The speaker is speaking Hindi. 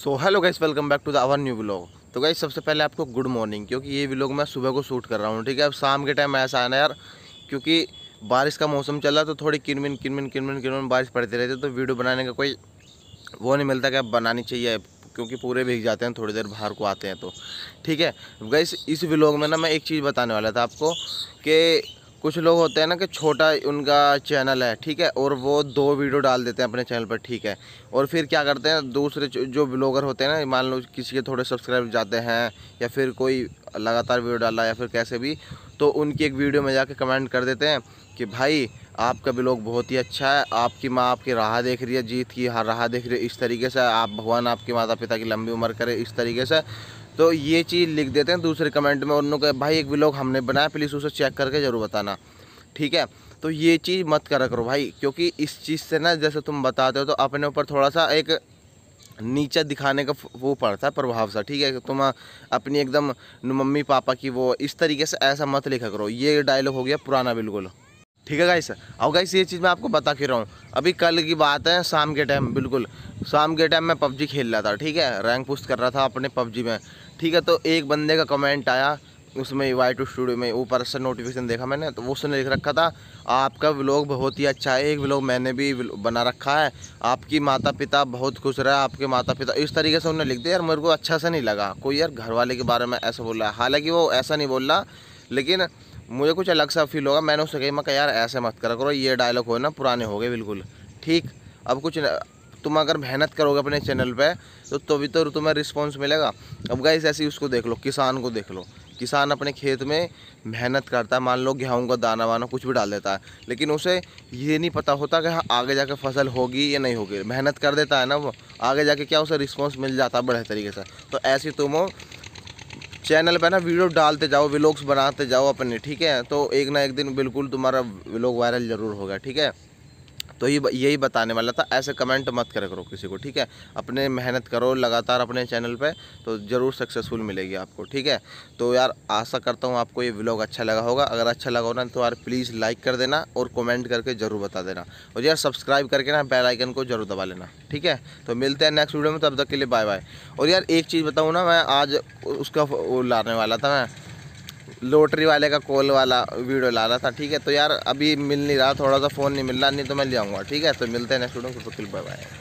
so hello guys welcome back to the our new blog तो गाइस सबसे पहले आपको गुड मॉर्निंग क्योंकि ये ब्लॉग मैं सुबह को शूट कर रहा हूँ ठीक है अब शाम के टाइम ऐसा आना यार क्योंकि बारिश का मौसम चल रहा तो थोड़ी किनमिन किनमिन किनमिन किनमिन बारिश पड़ती रहती है तो वीडियो बनाने का कोई वो नहीं मिलता कि अब बनानी चाहिए क्योंकि पूरे भीग जाते हैं थोड़ी देर बाहर को आते हैं तो ठीक है गाइस इस व्लॉग में ना मैं एक चीज़ बताने वाला था आपको कि कुछ लोग होते हैं ना कि छोटा उनका चैनल है ठीक है और वो दो वीडियो डाल देते हैं अपने चैनल पर ठीक है और फिर क्या करते हैं दूसरे जो ब्लॉगर होते हैं ना मान लो किसी के थोड़े सब्सक्राइब जाते हैं या फिर कोई लगातार वीडियो डाला या फिर कैसे भी तो उनकी एक वीडियो में जाके कमेंट कर देते हैं कि भाई आपका ब्लॉग बहुत ही अच्छा है आपकी माँ आपकी राह देख रही है जीत की हर राह देख रही है इस तरीके से आप भगवान आपके माता पिता की लंबी उम्र करे इस तरीके से तो ये चीज़ लिख देते हैं दूसरे कमेंट में उन्होंने भाई एक ब्लॉग हमने बनाया प्लीज़ उसे चेक करके ज़रूर बताना ठीक है तो ये चीज़ मत करा करो भाई क्योंकि इस चीज़ से ना जैसे तुम बताते हो तो अपने ऊपर थोड़ा सा एक नीचा दिखाने का वो पड़ता है प्रभाव सा ठीक है तुम अपनी एकदम मम्मी पापा की वो इस तरीके से ऐसा मत लिखा करो ये डायलॉग हो गया पुराना बिल्कुल ठीक है गाइस और गाइस ये चीज़ मैं आपको बता के रहा हूँ अभी कल की बात है शाम के टाइम बिल्कुल शाम के टाइम मैं पबजी खेल रहा था ठीक है रैंक पुस्ट कर रहा था अपने पबजी में ठीक है तो एक बंदे का कमेंट आया उसमें वाई टू स्टूडियो में ऊपर से नोटिफिकेशन देखा मैंने तो वो उसने लिख रखा था आपका व्लॉग बहुत ही अच्छा है एक व्लॉग मैंने भी बना रखा है आपकी माता पिता बहुत खुश रहे आपके माता पिता इस तरीके से उन्होंने लिख दिया यार मेरे को अच्छा सा नहीं लगा कोई यार घर वाले के बारे में ऐसा बोल रहा है हालांकि वो ऐसा नहीं बोल रहा लेकिन मुझे कुछ अलग सा फील होगा मैंने उससे कही मैं कहा यार ऐसे मत करा करो ये डायलॉग हो ना पुराने हो गए बिल्कुल ठीक अब कुछ तुम अगर मेहनत करोगे अपने चैनल पे तो तभी तो, तो तुम्हें रिस्पॉन्स मिलेगा अब गाइस ऐसे उसको देख लो किसान को देख लो किसान अपने खेत में मेहनत करता है मान लो गेहूँ का दाना वाना कुछ भी डाल देता है लेकिन उसे ये नहीं पता होता कि हाँ आगे जाके फसल होगी या नहीं होगी मेहनत कर देता है ना वो आगे जाके क्या उसे रिस्पॉन्स मिल जाता है बड़े तरीके से तो ऐसे तुम चैनल पर ना वीडियो डालते जाओ व्लॉग्स बनाते जाओ अपने ठीक है तो एक ना एक दिन बिल्कुल तुम्हारा व्लॉग वायरल ज़रूर होगा ठीक है तो ये यही बताने वाला था ऐसे कमेंट मत करा करो किसी को ठीक है अपने मेहनत करो लगातार अपने चैनल पे तो ज़रूर सक्सेसफुल मिलेगी आपको ठीक है तो यार आशा करता हूँ आपको ये ब्लॉग अच्छा लगा होगा अगर अच्छा लगा होना तो यार प्लीज़ लाइक कर देना और कमेंट करके ज़रूर बता देना और यार सब्सक्राइब करके ना बेल आइकन को जरूर दबा लेना ठीक है तो मिलते हैं नेक्स्ट वीडियो में तब तक के लिए बाय बाय और यार एक चीज़ बताऊँ ना मैं आज उसका लाने वाला था मैं लोटरी वाले का कॉल वाला वीडियो ला रहा था ठीक है तो यार अभी मिल नहीं रहा थोड़ा सा फ़ोन नहीं मिल रहा नहीं तो मैं ले आऊँगा ठीक है तो मिलते हैं नेक्स्ट वीडियो में फिर बाय तो बाय